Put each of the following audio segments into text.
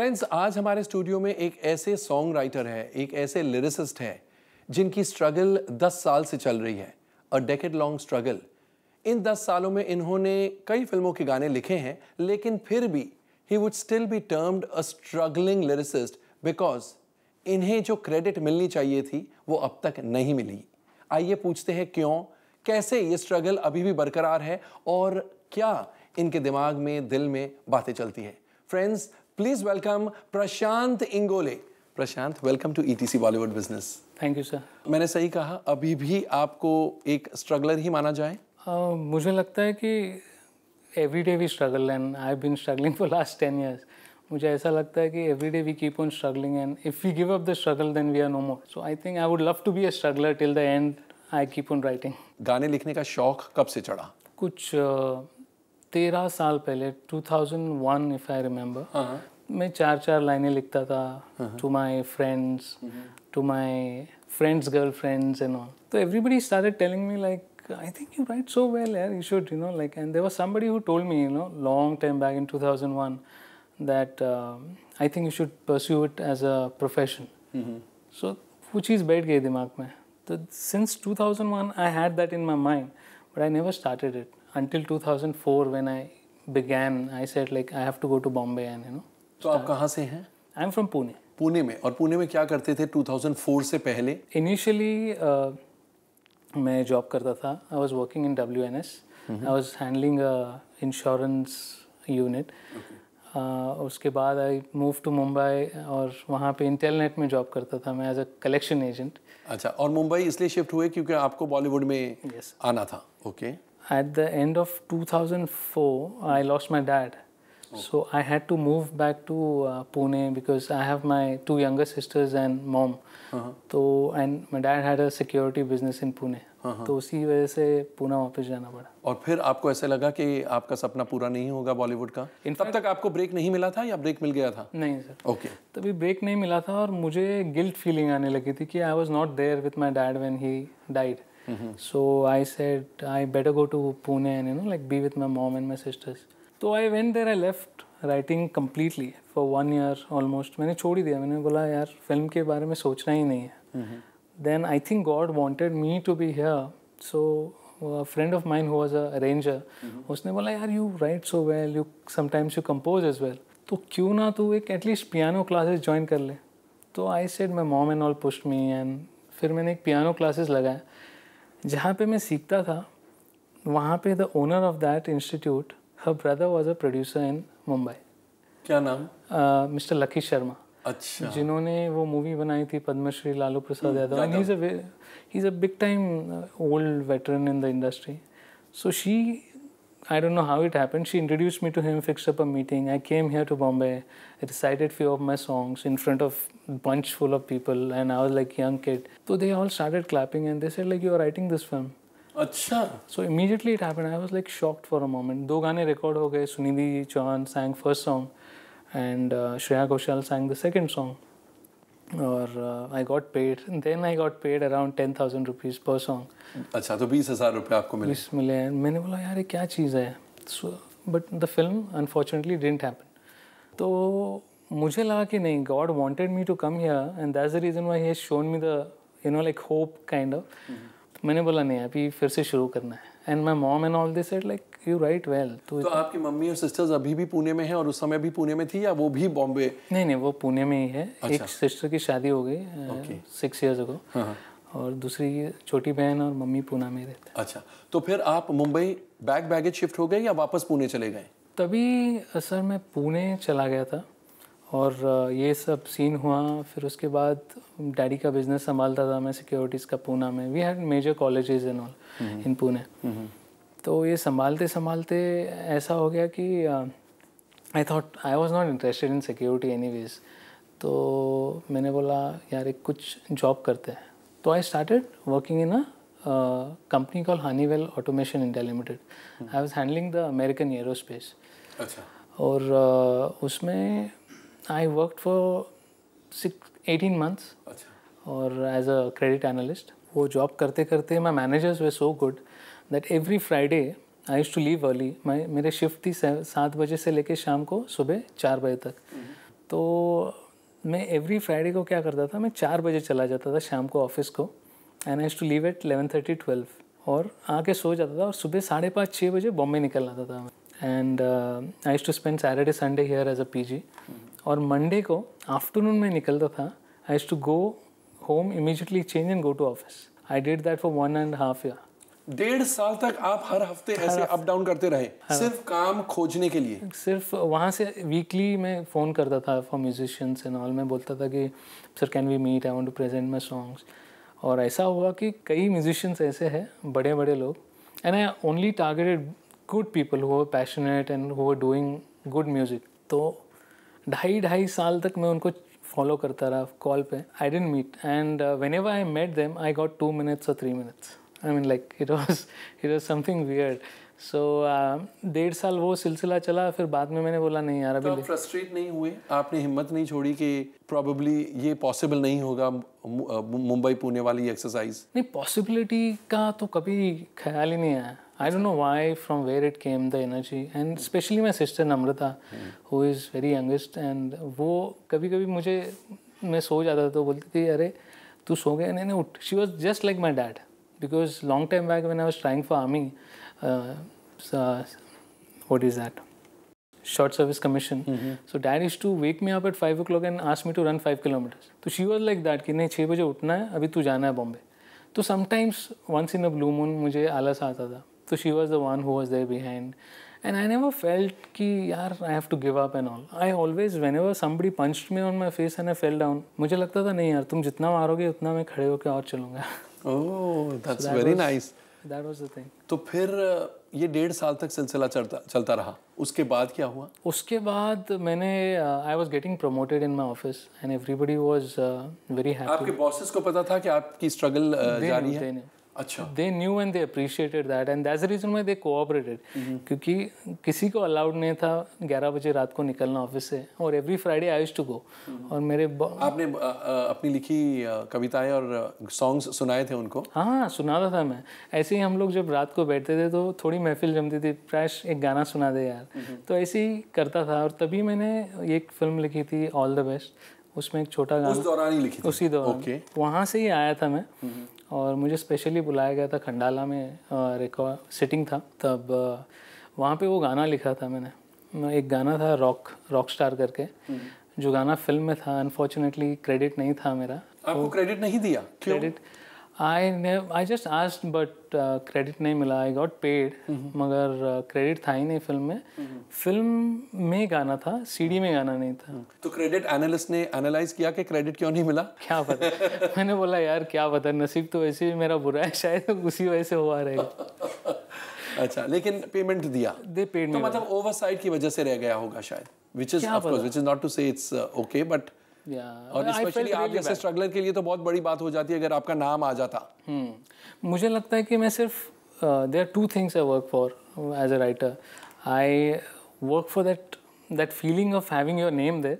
Friends आज हमारे studio में एक ऐसे सॉन्ग राइटर है एक ऐसे लिरिसिस्ट है जिनकी स्ट्रगल 10 साल से चल रही है a decade long struggle in 10 सालों में इन्होंने कई फिल्मों के गाने लिखे हैं लेकिन फिर भी he would still be termed a struggling lyricist because इन्हें जो क्रेडिट मिलनी चाहिए थी वो अब तक नहीं मिली आइए पूछते हैं क्यों कैसे ये स्ट्रगल अभी भी बरकरार है और क्या इनके दिमाग में दिल में बातें चलती हैं friends Please welcome Prashant Ingole. Prashant welcome to ETC Bollywood business thank you sir मैंने सही कहा अभी भी आपको एक स्ट्रगलर ही माना जाए uh, मुझे लगता है कि every day we struggle and I been struggling for last ten years मुझे ऐसा लगता है कि every day we keep on struggling and if you give up the struggle then we are no more so I think I would love to be a struggler till the end I keep on writing गाने लिखने का शौक कब से चढ़ा कुछ uh, तेरह साल पहले 2001 इफ आई रिमेंबर मैं चार चार लाइनें लिखता था to my friends to my friends girl friends and all तो everybody started telling me like I think you write so well, and you should, you know, like, and there was somebody who told me, you know, long time back in 2001, that um, I think you should pursue it as a profession. Mm-hmm. So, वो चीज़ बैठ गई दिमाग में तो since 2001 I had that in my mind but I never started it until 2004 when I began I said like I have to go to Bombay and you know तो आप कहाँ से हैं I am from Pune Pune में और पुणे में क्या करते थे 2004 से पहले इनिशियली uh, मैं जॉब करता था I was working in W N S I was handling insurance unit उसके बाद आई मूव टू मुंबई और वहाँ पे इंटेलनेट में जॉब करता था मैं एज अ कलेक्शन एजेंट अच्छा और मुंबई इसलिए शिफ्ट हुए क्योंकि आपको बॉलीवुड में yes. आना था okay at the end of 2004 I lost my dad Okay. Oh. So I had to move back to uh, Pune because I have my two younger sisters and mom. Uh-huh. तो and my dad had a security business in Pune तो उसी वजह से पुणे वापस जाना पड़ा और फिर आपको ऐसे लगा कि आपका सपना पूरा नहीं होगा बॉलीवुड का इन तब तक आपको ब्रेक नहीं मिला था या ब्रेक मिल गया था नहीं सर ओके okay. तभी ब्रेक नहीं मिला था और मुझे गिल्ट फीलिंग आने लगी थी कि I was not there with my dad when he died so I said I better go to Pune and you know like be with my mom and my sisters तो I went there I left writing completely for one year almost मैंने छोड़ ही दिया मैंने बोला यार film के बारे में सोचना ही नहीं है then I think God wanted me to be here so friend of mine हुआ अ अरेंजर उसने बोला यार you write so well you sometimes you compose as well तो क्यों ना तू एक एटलीस्ट पियानो क्लासेस ज्वाइन कर ले तो I said my mom and all pushed me and फिर मैंने एक पियानो क्लासेस लगाया जहाँ पे मैं सीखता था वहाँ पे the owner of that institute her brother was a producer in Mumbai क्या नाम मिस्टर लकी शर्मा अच्छा जिन्होंने वो मूवी बनाई थी Padmashri Lalu Prasad hmm, Yadav and he is a big time old veteran in the industry so she I don't know how it happen she introduce me to him fix up a meeting I came here to Bombay recited few of my songs in front of bunch full of people and I was like young kid तो they all started clapping and they said like you are writing this film अच्छा so immediately it happened I was like shocked for a moment दो गाने record हो गए Sunidhi Chauhan sang first song and Shreya Ghoshal sang the second song और I got paid then I got paid around ten thousand rupees पर song अच्छा तो बीस हज़ार रुपये आपको मिले बीस मिले हैं मैंने बोला यार ये क्या चीज़ है so but the film unfortunately didn't happen तो मुझे लगा कि नहीं God wanted me to come here and that's the reason why has shown me the you know like hope kind of मैंने बोला नहीं अभी फिर से शुरू करना है and my mom and all this like you right well तो आपकी मम्मी और सिस्टर्स अभी भी पुणे में है और उस समय भी पुणे में थी या वो भी बॉम्बे नहीं नहीं वो पुणे में ही है अच्छा। एक सिस्टर की शादी हो गई सिक्स ईयर्स अगो और दूसरी छोटी बहन और मम्मी पुणे में रहते अच्छा तो फिर आप मुंबई बैग बैगेज शिफ्ट हो गए या वापस पुणे चले गए तभी सर मैं पुणे चला गया था और ये सब सीन हुआ फिर उसके बाद डैडी का बिजनेस संभालता था मैं सिक्योरिटीज़ का पूना में we had major colleges in all in Pune तो ये संभालते संभालते ऐसा हो गया कि I thought I was not interested in security any तो मैंने बोला यार एक कुछ जॉब करते हैं तो I started working in a company call Honeywell automation India limited I was handling the American aerospace अच्छा और uh, उसमें I work for six eighteen months और एज अ क्रेडिट एनालिस्ट वो जॉब करते करते my managers were so good that every Friday I to leave early मैं मेरे shift थी सात बजे से लेकर शाम को सुबह चार बजे तक हम्म। तो मैं एवरी फ्राइडे को क्या करता था मैं चार बजे चला जाता था शाम को ऑफिस को and I to leave at eleven thirty twelve और आके सो जाता था और सुबह साढ़े पाँच छः बजे बॉम्बे निकल आता था and I to spend Saturday Sunday here as a P G और मंडे को आफ्टरनून में निकलता था I to go home immediately change and go to office I did that for one and half year डेढ़ साल तक आप हर हफ्ते हर ऐसे अप डाउन करते रहे सिर्फ काम खोजने के लिए सिर्फ वहाँ से वीकली मैं फ़ोन करता था फॉर म्यूजिशियंस एंड ऑल मैं बोलता था कि sir can we meet I want to present my songs और ऐसा हुआ कि कई म्यूजिशियंस ऐसे हैं बड़े बड़े लोग and I only targeted good people who passionate and who doing good music तो ढाई ढाई साल तक मैं उनको फॉलो करता रहा कॉल पे I didn't meet and whenever I met them I got two minutes और three minutes I mean like it was it was something weird so डेढ़ साल वो सिलसिला चला फिर बाद में मैंने बोला नहीं यार अभी तो फ्रस्ट्रेट नहीं हुए आपने हिम्मत नहीं छोड़ी कि प्रॉबेबली ये पॉसिबल नहीं होगा मुंबई पुणे वाली एक्सरसाइज नहीं पॉसिबिलिटी का तो कभी ख्याल ही नहीं आया I don't know why, from where it came, the energy. And especially my sister Namrata, mm. who is very youngest. And वो कभी कभी मुझे मैं सो जाता था तो बोलती थी अरे तू सो गया नहीं उठ she was just like my dad because long time back when I was trying for army what is that short service commission so dad is to wake me up at five o'clock and asked me to run five kilometres तो she was like that कि नहीं छः बजे उठना है अभी तू जाना है बॉम्बे तो sometimes once in a blue moon मुझे आलस आता था तो she was the one who was there behind and I never felt कि यार I have to give up and all. I always whenever somebody punched me on my face and I fell down, मुझे लगता था नहीं यार तुम जितना मारोगे उतना मैं खड़े होकर और चलूँगा oh that's very nice that was the thing तो फिर ये डेढ़ साल तक सिलसिला चलता चलता रहा उसके बाद क्या हुआ उसके बाद मैंने I was getting promoted in my office and everybody was very happy आपके बॉसेस को पता था कि आपकी स्ट्रगल uh, जारी है अच्छा they knew and they appreciated that and that's reason में दे कोऑपरेटेड क्योंकि किसी को अलाउड नहीं था 11 बजे रात को निकलना ऑफिस से और every Friday I to go और मेरे आपने आ, अपनी लिखी कविताएं और सॉन्ग्स सुनाए थे उनको हाँ सुनाता था मैं ऐसे ही हम लोग जब रात को बैठते थे तो थोड़ी महफिल जमती थी प्रायश एक गाना सुना दे यार mm-hmm. तो ऐसे ही करता था और तभी मैंने एक फिल्म लिखी थी ऑल द बेस्ट उसमें एक छोटा गाना उस दौरान ही लिखी उसी दौरान ओके वहाँ से ही आया था मैं mm-hmm. और मुझे स्पेशली बुलाया गया था खंडाला में रिकॉर्ड सिटिंग था तब वहाँ पे वो गाना लिखा था मैंने एक गाना था रॉक रॉक स्टार करके हम्म। जो गाना फिल्म में था अनफॉर्चुनेटली क्रेडिट नहीं था मेरा आपको क्रेडिट तो नहीं दिया क्यों? Credit I I just asked but uh, credit नहीं मिला I got paid mm -hmm. मगर uh, credit था ही नहीं फिल्म में mm -hmm. फिल्म में गाना था mm -hmm. में गाना नहीं था mm. तो क्रेडिट एनालिस्ट ने एनालाइज किया कि क्रेडिट क्यों नहीं मिला क्या पता मैंने बोला यार क्या पता नसीब तो वैसे भी मेरा बुरा है शायद उसी वजह से हुआ रहेगा अच्छा लेकिन पेमेंट दिया दे पेड तो मतलब ओवरसाइट की वजह से रह गया होगा शायद which is of course which is not to say it's okay but yeah. और स्पेशली आप जैसे स्ट्रगलर के लिए तो बहुत बड़ी बात हो जाती है अगर आपका नाम आ जाता hmm. मुझे लगता है कि मैं सिर्फ there two things I work for as a writer I work for that that feeling of having your name there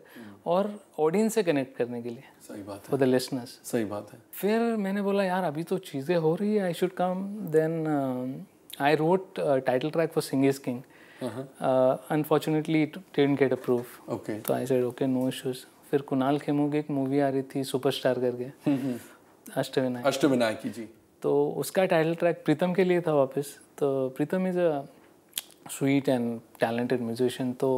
और ऑडियंस से कनेक्ट करने के लिए सही बात है फॉर द लिसनर्स सही बात है फिर मैंने बोला यार अभी तो चीज़ें हो रही है I should come then I wrote title track for Singh king unfortunately it didn't get approve okay तो I said okay no issues फिर कुणाल खेमू की एक मूवी आ रही थी सुपरस्टार करके हम्म, हम्म। अष्टविनायक अष्टविनायक जी तो उसका टाइटल ट्रैक प्रीतम के लिए था वापस तो Pritam is a sweet and talented musician तो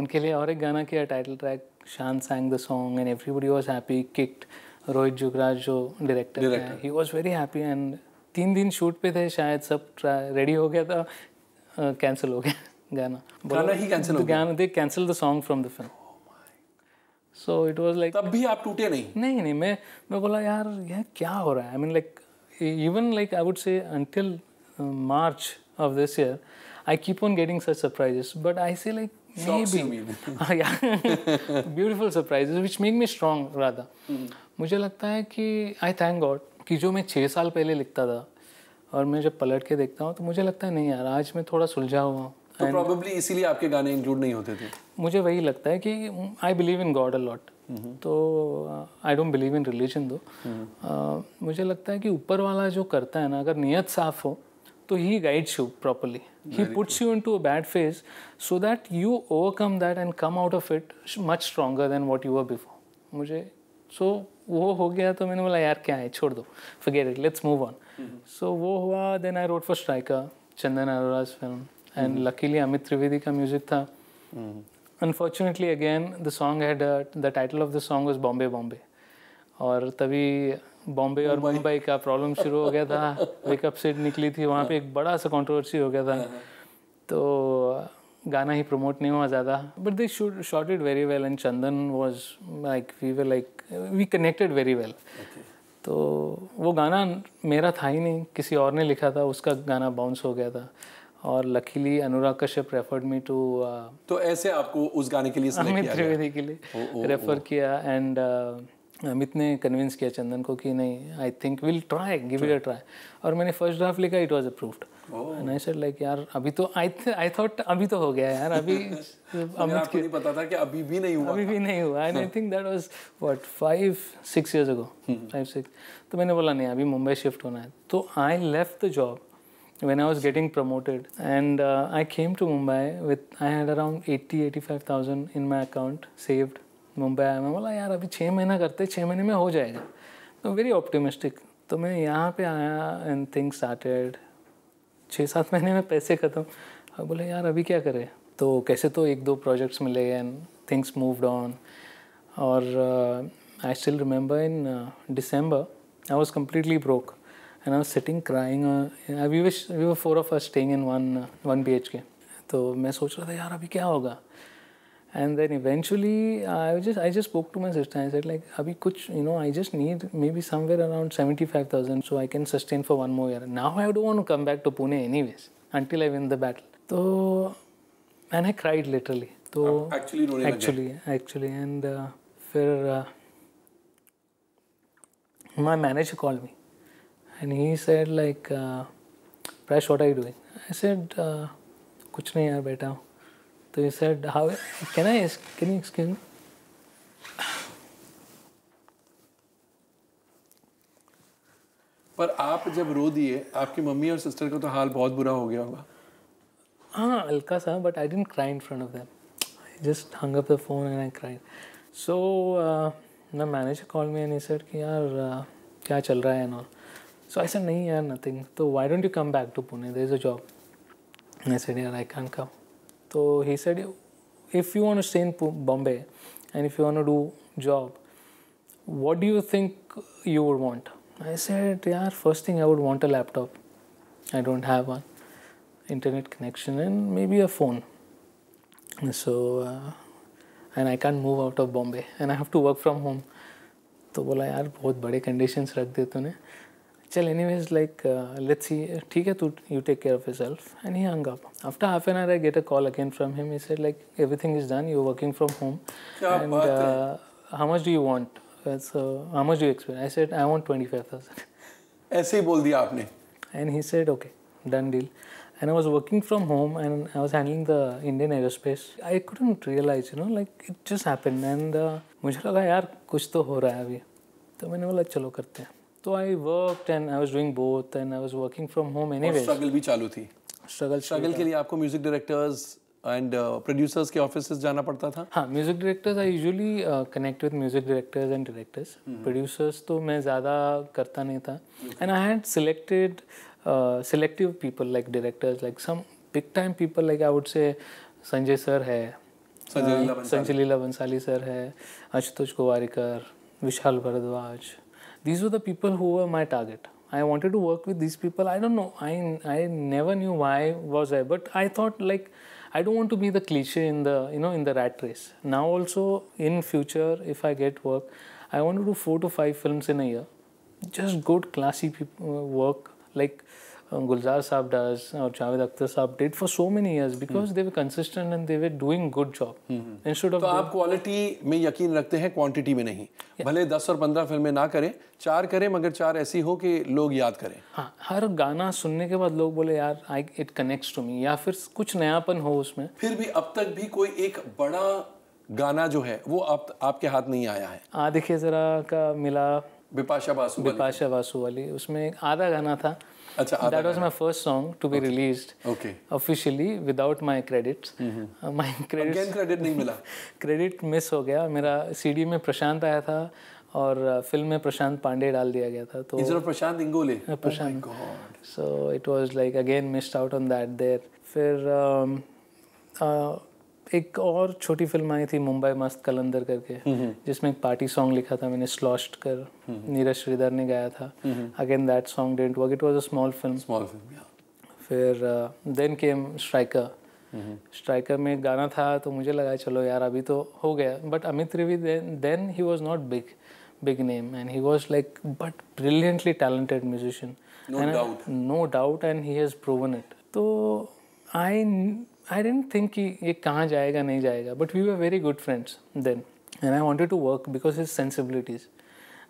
उनके लिए और एक गाना किया title track Shaan sang the song and everybody was happy kicked Rohit Jugraj जो डायरेक्टर है he was very happy and तीन दिन शूट पे थे शायद सब रेडी हो गया था कैंसिल uh, हो गया गाना गाना ही कैंसिल हो तो गया गाना they cancel the song from the film so it was like तब भी आप टूटे नहीं नहीं नहीं मैं मैं बोला यार यह क्या हो रहा है I mean like even like I would say until March of this year I keep on getting such surprises but I say like beautiful beautiful which make me strong strong rather hmm. मुझे लगता है कि आई thank God कि जो मैं छः साल पहले लिखता था और मैं जब पलट के देखता हूँ तो मुझे लगता है नहीं यार आज मैं थोड़ा सुलझा हुआ हूँ तो प्रॉब्लली इसीलिए आपके गाने इंक्लूड नहीं होते थे मुझे वही लगता है कि I believe in God a lot तो I don't believe in religion though मुझे लगता है कि ऊपर वाला जो करता है ना अगर नियत साफ हो तो he guides you properly he puts you into a bad phase so that you overcome that and come out of it much stronger than what you are before मुझे सो so, वो हो गया तो मैंने बोला यार क्या है छोड़ दो forget it let's move on so वो हुआ then I wrote for striker Chandan Arora's film and mm-hmm. luckily Amit Trivedi ka music tha. Mm-hmm. Unfortunately, again the song had a, uh, the title of the song was Bombay Bombay, और तभी बॉम्बे और मुंबई का problem शुरू हो गया था एक upset निकली थी वहाँ पे एक बड़ा सा कंट्रोवर्सी हो गया था तो गाना ही प्रमोट नहीं हुआ ज़्यादा but they shot it very well and Chandan was like we were like we connected very well तो वो गाना मेरा था ही नहीं किसी और ने लिखा था उसका गाना बाउंस हो गया था और luckily Anurag Kashyap referred me to तो ऐसे आपको उस गाने के लिए अमित त्रिवेदी के लिए रेफर किया एंड uh, अमित ने कन्विंस किया चंदन को कि नहीं I think will try give it a try और मैंने फर्स्ट ड्राफ्ट लिखा it was approved I said like यार अभी तो आई आई थॉट अभी तो हो गया यार अभी अमित को नहीं पता था कि अभी भी नहीं हुआ अभी भी नहीं हुआ and I think that was what 5 6 years ago 5 6 तो मैंने बोला नहीं अभी मुंबई शिफ्ट होना है तो I left the job when I was getting promoted. And uh, I came to Mumbai with, I had around 80 85,000 in my account saved. Mumbai आया मैं बोला यार अभी छः महीना करते छः महीने में हो जाएगा तो वेरी ऑप्टिमिस्टिक तो मैं यहाँ पे आया एंड थिंग स्टार्टेड छः सात महीने में पैसे खत्म और बोले यार अभी क्या करें तो कैसे तो एक दो प्रोजेक्ट्स मिले एंड थिंग्स मूव्ड ऑन और I still remember in December I was completely broke and I was sitting crying. Uh, we, were four of us staying in one, uh, one BHK. So I was thinking, what will happen And then eventually, I just, spoke to my sister. I said, like, Abhi kuch, you know, I just need maybe somewhere around 75,000 so I can sustain for one more year. Now I don't want to come back to Pune anyways until I win the battle. So, and I cried literally. So, um, actually, actually, and uh, for, uh, my manager called me. And he said like uh, what I doing I said कुछ नहीं यार बेटा तो he said how can I can you excuse me पर आप जब रो दिए आपकी मम्मी और सिस्टर का तो हाल बहुत बुरा हो गया होगा हाँ हल्का सा but I didn't cry in front of them I just hung up the phone and I cry so मैं मैनेजर कॉल में नहीं सर कि यार uh, क्या चल रहा है and all so I said नहीं यार नथिंग तो why don't you come back to Pune there is a job I said यार आई कैन कम तो he said if you want stay in Bombay and if you want do job what do you think you would want I said यार first thing I would want a laptop I don't have one internet connection and may be a phone so and I can move out of Bombay and I have to work from home तो बोला यार बहुत बड़े conditions रख दिए तूने चल anyways like uh, let's see ठीक है तू you take care of yourself and he hung up after half an hour I get a call again from him he said like everything is done you're working from home and uh, how much do you want so how much do you expect I said I want 25000 ऐसे ही बोल दिया आपने and he said okay done deal and I was working from home and I was handling the Indian aerospace. I couldn't realize, you know, like it just happened and uh, मुझे लगा यार कुछ तो हो रहा है अभी तो मैंने बोला चलो करते हैं तो I work and I was doing both and I was working from home any struggle भी चालू थी स्ट्रगल स्ट्रगल के लिए आपको म्यूजिक डायरेक्टर्स एंड प्रोड्यूसर्स के ऑफिस जाना पड़ता था हाँ music directors I usually connect with music directors and directors producers तो मैं ज़्यादा करता नहीं था and I had selected selective people like directors like some big time people like I would से संजय सर है संजय लीला बंसाली सर है आशुतोष गोवारीकर विशाल Bharadwaj these were the people who were my target. I wanted to work with these people. I don't know. I, I never knew why was I, but I thought like I don't want to be the cliche in the you know in the rat race. Now also in future, if I get work, I want to do four to five films in a year. Just good classy people, uh, work like Gulzar Saab does or Javed Akhtar Saab did for so many years because hmm. they were consistent and they were doing good job. Hmm. Instead of तो आप quality में यकीन रखते हैं quantity में नहीं yeah. भले 10 और 15 फिल्में ना करें चार करें मगर चार ऐसी हो कि लोग याद करें हाँ हर गाना सुनने के बाद लोग बोले यार I, it connects to me या फिर कुछ नयापन हो उसमें फिर भी अब तक भी कोई एक बड़ा गाना जो है वो आप, आपके हाथ नहीं आया है आ देखिए जरा का मिला बिपाशा बासु बिपाशा बासु वाली उसमें एक आधा गाना था अच्छा that was my first song to be released okay officially without my credits my credit again credit नहीं मिला क्रेडिट मिस हो गया मेरा सीडी में प्रशांत आया था और फिल्म uh, में प्रशांत पांडे डाल दिया गया था तो इज प्रशांत इंगोले हाँ, oh Prashant God so it was like again missed out on that there फिर um, uh, एक और छोटी फिल्म आई थी मुंबई मस्त कलंदर करके जिसमें एक पार्टी सॉन्ग लिखा था मैंने स्लॉस्ट कर नीरज श्रीधर ने गाया था again that song didn't work it was a small film फिर देन केम स्ट्राइकर स्ट्राइकर में गाना था तो मुझे लगा चलो यार अभी तो हो गया but Amit Trivedi then he was not big big name and he was like but brilliantly talented musician no doubt and he has doubt it तो आई आई डेंट थिंक कि ये कहाँ जाएगा नहीं जाएगा but we were very good friends then and I wanted to work because is sensibilities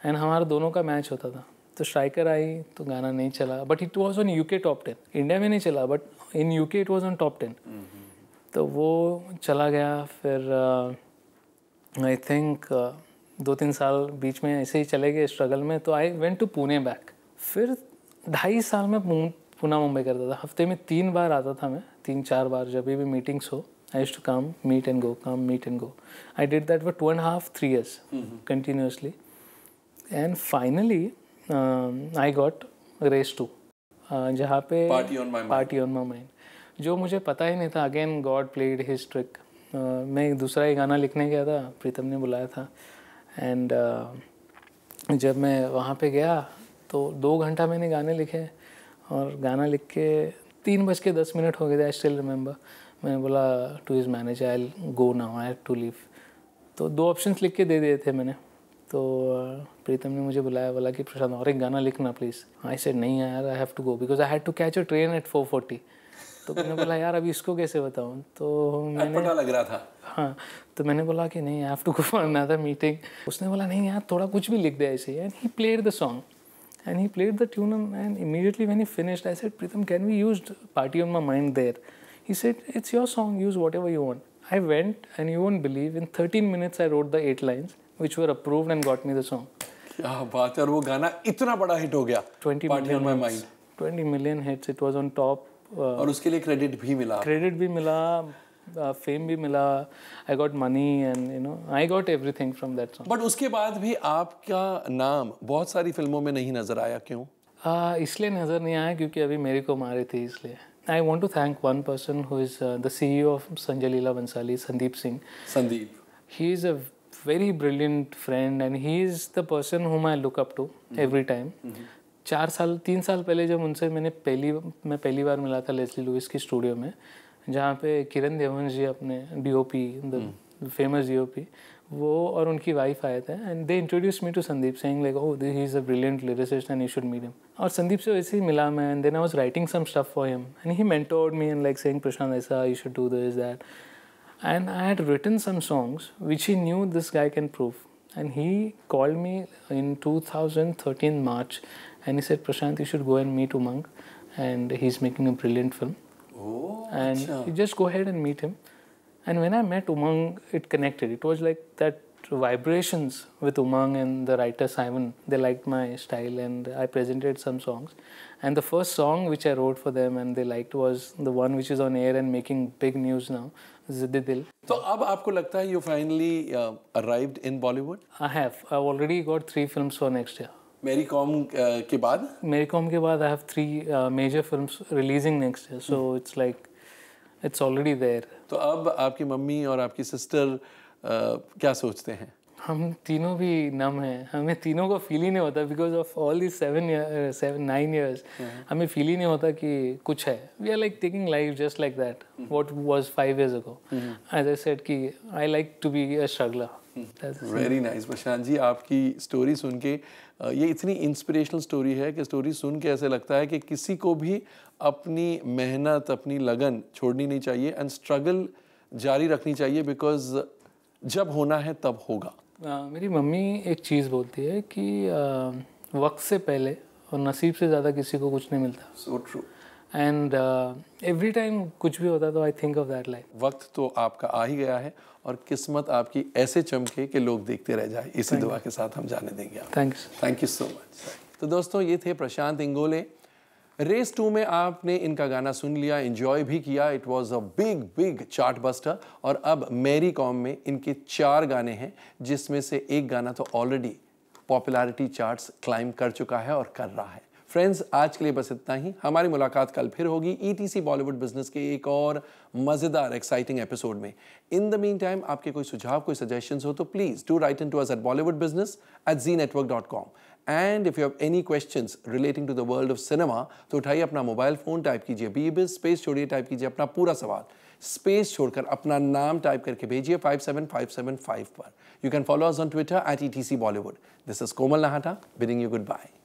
and हमारा दोनों का मैच होता था तो स्ट्राइकर आई तो गाना नहीं चला but it was on U K top ten India में नहीं चला but in U K it was on top ten तो वो चला गया फिर आई uh, थिंक uh, दो तीन साल बीच में ऐसे ही चले गए स्ट्रगल में तो I went to Pune back फिर ढाई साल में पुणे मुंबई करता था हफ्ते में तीन बार आता था मैं तीन चार बार जब भी मीटिंग्स हो I to come meet and go come meet and go I did that for two and half three years continuously and finally I got Race two जहाँ पे पार्टी ऑन माई माइंड जो मुझे पता ही नहीं था again God played his trick मैं दूसरा ही गाना लिखने गया था प्रीतम ने बुलाया था एंड uh, जब मैं वहाँ पे गया तो दो घंटा मैंने गाने लिखे और गाना लिख के तीन बज के दस मिनट हो गए थे आई स्टिल रिमेंबर मैंने बोला to his manager I go now I to leave तो दो ऑप्शंस लिख के दे दिए थे मैंने तो प्रीतम ने मुझे बुलाया बोला कि प्रशांत और एक गाना लिखना प्लीज़ आई सेड नहीं यार I have to go because I had to catch a train at four forty तो मैंने बोला यार अभी इसको कैसे बताऊँ तो मैंने लग रहा था हाँ तो मैंने बोला कि नहीं I have to go for another meeting उसने बोला नहीं यार थोड़ा कुछ भी लिख दिया ऐसे and he played the song And he played the tune and immediately when he finished, I said, Pritham, can we use Party on My Mind there? He said, it's your song, use whatever you want. I went and you won't believe, in 13 minutes I wrote the eight lines which were approved and got me the song. क्या बात है और वो गाना इतना बड़ा hit हो गया 20 million on hits, 20 million hits it was on top uh, और उसके लिए क्रेडिट भी मिला क्रेडिट भी मिला फेम uh, भी मिला I got money and you know I got everything from that but उसके बाद भी आपका नाम बहुत सारी फिल्मों में नहीं नजर आया क्यों uh, इसलिए नजर नहीं आया क्योंकि अभी मेरी को मारे थी इसलिए I want to thank one person who is the C E of Sanjay Leela Bhansali Sandeep Singh Sandeep he is a very brilliant friend and he is the person whom I look up to every time चार साल तीन साल पहले जब उनसे मैंने पहली मैं पहली बार मिला था लेसली लुइस की स्टूडियो में जहाँ पे किरण देवन जी अपने D O P the famous D O P वो और उनकी वाइफ आए थे and they introduce me to Sandeep Singh like oh he is a brilliant lyricist and you should meet him और संदीप से वैसे ही मिला मैं and then I was writing some stuff for him and he mentored me and like saying Prashant ऐसा you should do this that and I had written some songs which he knew this guy can prove me in two thousand thirteen March and and he Prashant you should go and and meet and he is making a brilliant film Oh, and achha. you just go ahead and meet him. And when I met Umang, it connected. It was like that vibrations with Umang and the writer Simon. They liked my style and I presented some songs. And the first song which I wrote for them and they liked was the one which is on air and making big news now, Zididil. So, ab aapko lagta hai you finally uh, arrived in Bollywood? I have. I've already got three films for next year. Mary Kom के बाद मेरी कॉम के बाद I have three major films releasing next releasing so it's like it's already there तो अब आपकी mummy और आपकी sister क्या सोचते हैं हम तीनों भी नम हैं हमें तीनों को फील ही नहीं होता because of all this seven seven nine years हमें फील ही नहीं होता कि कुछ है we are like taking life just like that what was five years ago as I said कि I like to be a struggler very nice Prashant ji आपकी story सुन के ये इतनी इंस्पिरेशनल स्टोरी है कि स्टोरी सुन के ऐसे लगता है कि किसी को भी अपनी मेहनत अपनी लगन छोड़नी नहीं चाहिए एंड स्ट्रगल जारी रखनी चाहिए बिकॉज जब होना है तब होगा आ, मेरी मम्मी एक चीज़ बोलती है कि आ, वक्त से पहले और नसीब से ज़्यादा किसी को कुछ नहीं मिलता so so true and every time कुछ भी होता तो I think of that life वक्त तो आपका आ ही गया है और किस्मत आपकी ऐसे चमके कि लोग देखते रह जाए इसी दुआ के साथ हम जाने देंगे thanks thank you so much तो दोस्तों ये थे प्रशांत इंगोले रेस टू में आपने इनका गाना सुन लिया इन्जॉय भी किया it was a big big chart buster और अब मेरी कॉम में इनके चार गाने हैं जिसमें से एक गाना तो ऑलरेडी पॉपुलैरिटी चार्ट्स क्लाइम कर चुका है और कर रहा है फ्रेंड्स आज के लिए बस इतना ही हमारी मुलाकात कल फिर होगी ईटीसी बॉलीवुड बिजनेस के एक और मज़ेदार एक्साइटिंग एपिसोड में इन द मीन टाइम आपके कोई सुझाव कोई सजेशन हो तो please do write in to us at Bollywood business at Zee network dot com and if you have any question relating to the world of cinema तो उठाइए अपना मोबाइल फ़ोन टाइप कीजिए बी बिज स्पेस छोड़िए type कीजिए अपना पूरा सवाल space छोड़कर अपना नाम टाइप करके भेजिए five five seven seven five पर you can follow us on Twitter at E T C Bollywood this is Komal Nahata bidding you good bye